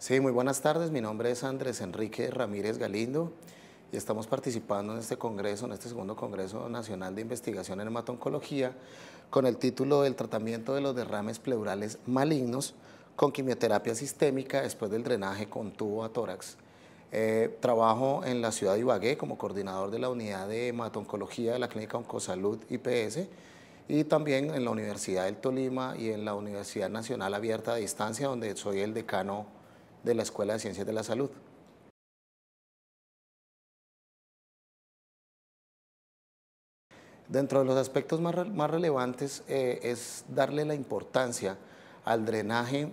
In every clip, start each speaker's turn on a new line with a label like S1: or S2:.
S1: Sí, muy buenas tardes. Mi nombre es Andrés Enrique Ramírez Galindo y estamos participando en este congreso, en este segundo Congreso Nacional de Investigación en Hematoncología, con el título del tratamiento de los derrames pleurales malignos con quimioterapia sistémica después del drenaje con tubo a tórax. Eh, trabajo en la ciudad de Ibagué como coordinador de la unidad de hematoncología de la Clínica Oncosalud IPS y también en la Universidad del Tolima y en la Universidad Nacional Abierta a Distancia, donde soy el decano de la Escuela de Ciencias de la Salud. Dentro de los aspectos más, relevantes eh, es darle la importancia al drenaje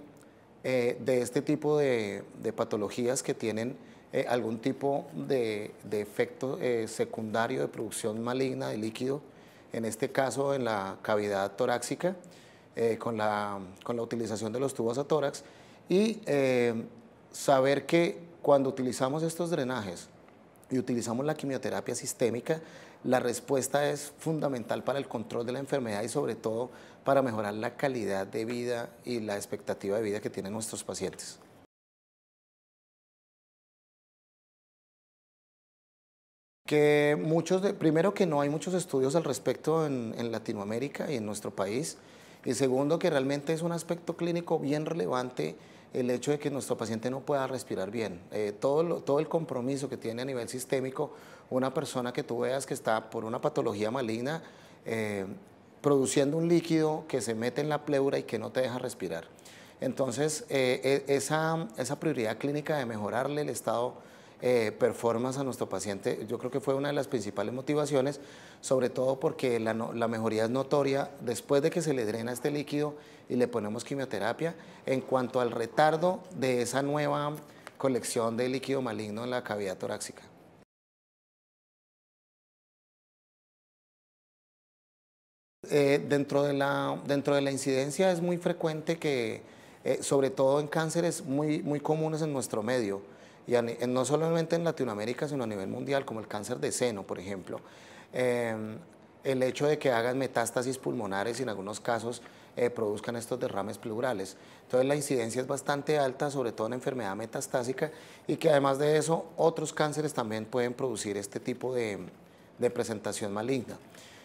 S1: eh, de este tipo de, patologías que tienen eh, algún tipo de, efecto secundario de producción maligna de líquido, en este caso en la cavidad torácica, con la, con, la, utilización de los tubos a tórax y saber que cuando utilizamos estos drenajes y utilizamos la quimioterapia sistémica, la respuesta es fundamental para el control de la enfermedad y sobre todo para mejorar la calidad de vida y la expectativa de vida que tienen nuestros pacientes. primero que no hay muchos estudios al respecto en, Latinoamérica y en nuestro país, y segundo que realmente es un aspecto clínico bien relevante el hecho de que nuestro paciente no pueda respirar bien. Eh, todo, todo el compromiso que tiene a nivel sistémico una persona que tú veas que está por una patología maligna eh, produciendo un líquido que se mete en la pleura y que no te deja respirar. Entonces, eh, e, esa, esa prioridad clínica de mejorarle el estado eh, performance a nuestro paciente, yo creo que fue una de las principales motivaciones, sobre todo porque la, mejoría es notoria después de que se le drena este líquido y le ponemos quimioterapia. En cuanto al retardo de esa nueva colección de líquido maligno en la cavidad torácica. Eh, dentro, de la, incidencia es muy frecuente que, eh, sobre todo en cánceres muy comunes en nuestro medio, y no solamente en Latinoamérica, sino a nivel mundial, como el cáncer de seno, por ejemplo. Em, el hecho de que hagan metástasis pulmonares y en algunos casos eh, produzcan estos derrames pleurales Entonces la incidencia es bastante alta, sobre todo en enfermedad metastásica, y que además de eso otros cánceres también pueden producir este tipo de, presentación maligna.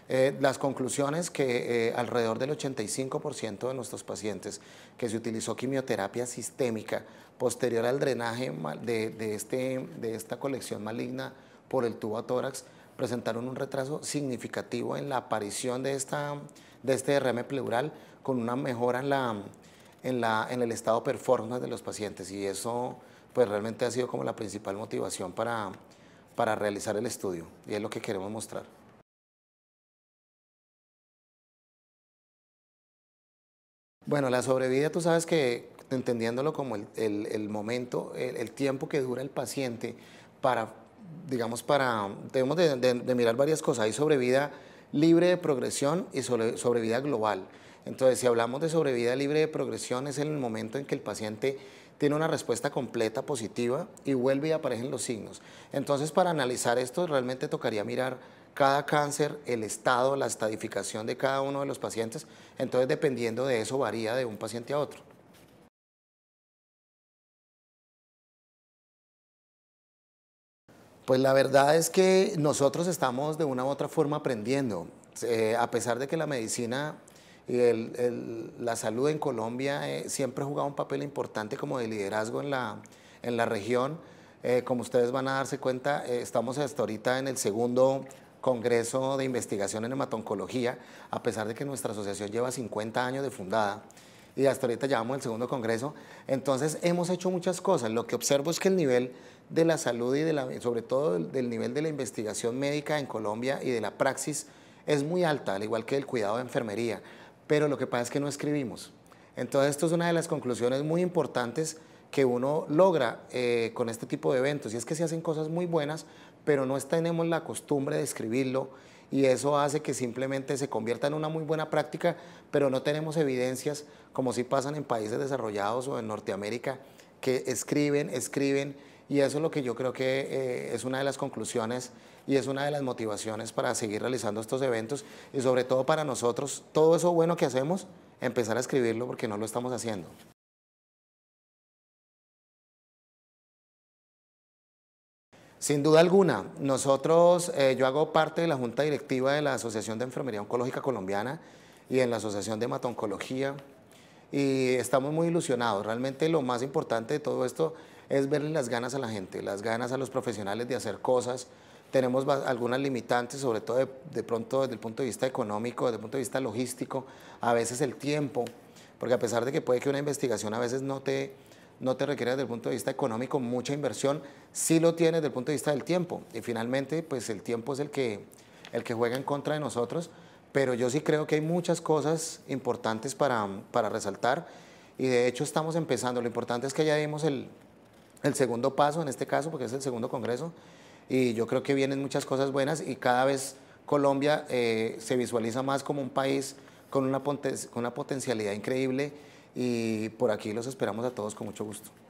S1: Eh, las conclusiones que eh, alrededor del 85% de nuestros pacientes que se utilizó quimioterapia sistémica posterior al drenaje de, este, de esta colección maligna por el tubo a tórax, presentaron un retraso significativo en la aparición de, esta, de este derrame pleural con una mejora en, la, en, la, en el estado performance de los pacientes y eso pues realmente ha sido como la principal motivación para, para realizar el estudio y es lo que queremos mostrar. Bueno, la sobrevida tú sabes que entendiéndolo como el, momento, el, tiempo que dura el paciente para, digamos, para, debemos de, mirar varias cosas. Hay sobrevida libre de progresión y sobrevida global. Entonces, si hablamos de sobrevida libre de progresión, es el momento en que el paciente tiene una respuesta completa positiva y vuelve y aparecen los signos. Entonces, para analizar esto, realmente tocaría mirar cada cáncer, el estado, la estadificación de cada uno de los pacientes. Entonces, dependiendo de eso, varía de un paciente a otro. Pues la verdad es que nosotros estamos de una u otra forma aprendiendo. Eh, a pesar de que la medicina y la salud en Colombia eh, siempre ha jugado un papel importante como de liderazgo en la, región, eh, como ustedes van a darse cuenta, estamos hasta ahorita en el segundo Congreso de Investigación en Hematoncología, a pesar de que nuestra asociación lleva 50 años de fundada y hasta ahorita llevamos el segundo Congreso, entonces hemos hecho muchas cosas. Lo que observo es que el nivel de la salud y de sobre todo del nivel de la investigación médica en Colombia y de la praxis es muy alta, al igual que el cuidado de enfermería, pero lo que pasa es que no escribimos. Entonces esto es una de las conclusiones muy importantes que uno logra eh, con este tipo de eventos. Y es que se hacen cosas muy buenas, pero no tenemos la costumbre de escribirlo y eso hace que simplemente se convierta en una muy buena práctica, pero no tenemos evidencias como si pasan en países desarrollados o en Norteamérica, que escriben, escriben, y eso es lo que yo creo que eh, es una de las conclusiones y es una de las motivaciones para seguir realizando estos eventos y sobre todo para nosotros, todo eso bueno que hacemos, empezar a escribirlo porque no lo estamos haciendo. Sin duda alguna, nosotros, eh, yo hago parte de la Junta Directiva de la Asociación de Enfermería Oncológica Colombiana y en la Asociación de Hematoncología y estamos muy ilusionados. Realmente lo más importante de todo esto es verle las ganas a la gente, las ganas a los profesionales de hacer cosas. Tenemos algunas limitantes, sobre todo de, pronto desde el punto de vista económico, desde el punto de vista logístico, a veces el tiempo, porque a pesar de que puede que una investigación a veces no te no te requiere desde el punto de vista económico mucha inversión, sí lo tiene desde el punto de vista del tiempo. Y finalmente, pues el tiempo es el que, el que juega en contra de nosotros, pero yo sí creo que hay muchas cosas importantes para, resaltar y de hecho estamos empezando. Lo importante es que ya dimos el, segundo paso en este caso, porque es el segundo Congreso, y yo creo que vienen muchas cosas buenas y cada vez Colombia eh, se visualiza más como un país con una, con una potencialidad increíble y por aquí los esperamos a todos con mucho gusto.